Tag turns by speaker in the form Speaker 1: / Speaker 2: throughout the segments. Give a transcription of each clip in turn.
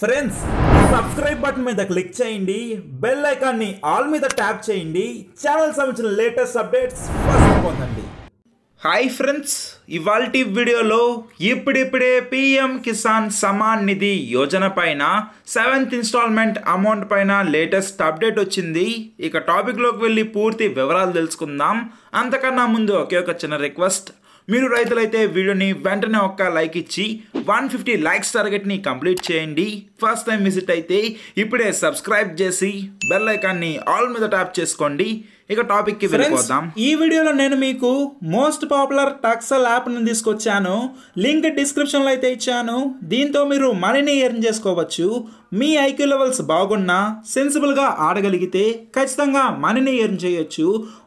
Speaker 1: friends subscribe button మీద click చేయండి bell ఐకాన్ని ఆల్ మీద ట్యాప్ చేయండి ఛానల్ సంబంధించిన లేటెస్ట్ అప్డేట్స్ ఫస్ట్ పొందండి హాయ్ ఫ్రెండ్స్ ఇవాళ వీడియోలో ఇప్పుడిప్పుడే పిఎం కిసాన్ సమాన్ నిధి యోజన పైన సెవెంత్ ఇన్స్టాల్మెంట్ అమౌంట్ పైన లేటెస్ట్ అప్డేట్ వచ్చింది ఇక టాపిక్లోకి వెళ్ళి పూర్తి వివరాలు తెలుసుకుందాం అంతకన్నా ముందు ఒకే ఒక చిన్న రిక్వెస్ట్ మీరు రైతులైతే వీడియోని వెంటనే ఒక్క లైక్ ఇచ్చి వన్ ఫిఫ్టీ లైక్స్ టార్గెట్ని కంప్లీట్ చేయండి ఫస్ట్ టైం విజిట్ అయితే ఇప్పుడే సబ్స్క్రైబ్ చేసి బెల్ ఐకాన్ని ఆల్ మీద ట్యాప్ చేసుకోండి ఇక టాపిక్ కి వెళ్ళిపోదాం ఈ వీడియోలో నేను మీకు మోస్ట్ పాపులర్ టక్సల్ యాప్ ని తీసుకొచ్చాను లింక్ డిస్క్రిప్షన్ లో అయితే ఇచ్చాను దీంతో మీరు మనీని ఎర్న్ చేసుకోవచ్చు మీ ఐక్యూ లెవెల్స్ బాగున్నా సెన్సిబుల్గా ఆడగలిగితే ఖచ్చితంగా మనీని ఎర్న్ చేయొచ్చు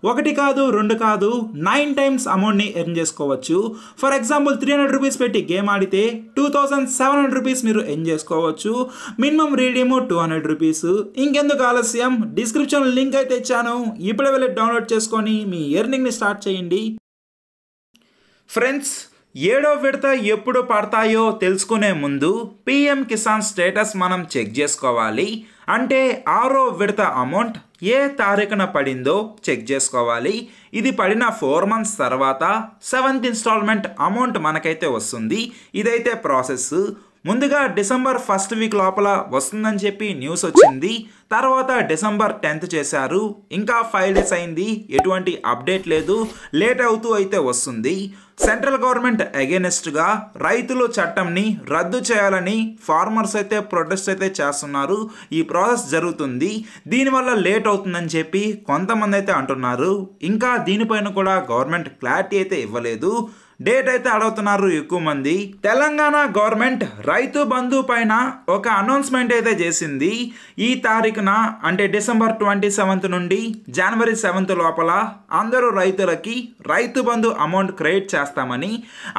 Speaker 1: ఒకటి కాదు రెండు కాదు నైన్ టైమ్స్ అమౌంట్ని ఎర్న్ చేసుకోవచ్చు for example three hundred rupees పెట్టి గేమ్ ఆడితే two thousand seven hundred rupees మీరు ఎర్న్ చేసుకోవచ్చు minimum redeem two hundred rupees ఇంకెందుకు ఆలస్యం డిస్క్రిప్షన్ లింక్ అయితే ఇచ్చాను ఇప్పుడే వెళ్ళి డౌన్లోడ్ చేసుకొని మీ ఎర్నింగ్ని స్టార్ట్ చేయండి ఫ్రెండ్స్ ఏడో విడత ఎప్పుడు పడతాయో తెలుసుకునే ముందు పిఎం కిసాన్ స్టేటస్ మనం చెక్ చేసుకోవాలి అంటే ఆరో విడత అమౌంట్ ఏ తారీఖున పడిందో చెక్ చేసుకోవాలి ఇది పడిన ఫోర్ మంత్స్ తర్వాత సెవెంత్ ఇన్స్టాల్మెంట్ అమౌంట్ మనకైతే వస్తుంది ఇదైతే ప్రాసెస్ ముందుగా డిసెంబర్ ఫస్ట్ వీక్ లోపల వస్తుందని చెప్పి న్యూస్ వచ్చింది తర్వాత డిసెంబర్ టెన్త్ చేశారు ఇంకా ఫైవ్ డేస్ అయింది ఎటువంటి అప్డేట్ లేదు లేట్ అవుతూ అయితే వస్తుంది సెంట్రల్ గవర్నమెంట్ అగేనెస్ట్గా రైతులు చట్టంని రద్దు చేయాలని ఫార్మర్స్ అయితే ప్రొటెస్ట్ అయితే చేస్తున్నారు ఈ ప్రాసెస్ జరుగుతుంది దీనివల్ల లేట్ అవుతుందని చెప్పి కొంతమంది అయితే అంటున్నారు ఇంకా దీనిపైన కూడా గవర్నమెంట్ క్లారిటీ అయితే ఇవ్వలేదు డేట్ అయితే అడుగుతున్నారు ఎక్కువ మంది తెలంగాణ గవర్నమెంట్ రైతు బంధు పైన ఒక అనౌన్స్మెంట్ అయితే చేసింది ఈ తారీఖున అంటే డిసెంబర్ ట్వంటీ సెవెంత్ నుండి జనవరి సెవెంత్ లోపల అందరూ రైతులకి రైతు బంధు అమౌంట్ క్రియేట్ చేస్తామని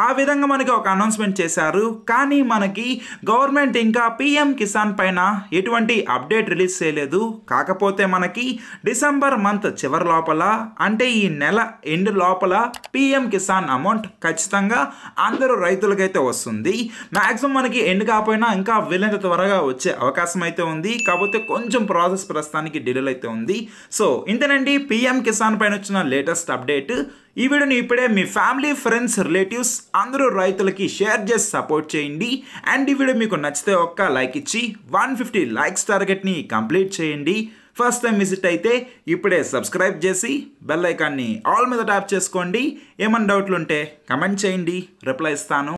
Speaker 1: ఆ విధంగా మనకి ఒక అనౌన్స్మెంట్ చేశారు కానీ మనకి గవర్నమెంట్ ఇంకా పిఎం కిసాన్ పైన ఎటువంటి అప్డేట్ రిలీజ్ చేయలేదు కాకపోతే మనకి డిసెంబర్ మంత్ చివరి లోపల అంటే ఈ నెల ఎండ్ లోపల పిఎం కిసాన్ అమౌంట్ ఖచ్చితంగా అందరూ రైతులకైతే వస్తుంది మ్యాక్సిమం మనకి ఎండ్ కాకపోయినా ఇంకా వీలైనంత త్వరగా వచ్చే అవకాశం అయితే ఉంది కాకపోతే కొంచెం ప్రాసెస్ ప్రస్తుతానికి డిలే అయితే ఉంది సో ఇంతేనండి పిఎం కిసాన్ పైన వచ్చిన లేటెస్ట్ అప్డేట్ ఈ వీడియోని ఇప్పుడే మీ ఫ్యామిలీ ఫ్రెండ్స్ రిలేటివ్స్ అందరూ రైతులకి షేర్ చేసి సపోర్ట్ చేయండి అండ్ ఈ వీడియో మీకు నచ్చితే ఒక్క లైక్ ఇచ్చి వన్ ఫిఫ్టీ లైక్స్ టార్గెట్ని కంప్లీట్ చేయండి ఫస్ట్ టైం విజిట్ అయితే ఇప్పుడే సబ్స్క్రైబ్ చేసి బెల్ ఐకాన్ని ఆల్ మీద ట్యాప్ చేసుకోండి ఏమైనా డౌట్లు ఉంటే కమెంట్ చేయండి రిప్లై ఇస్తాను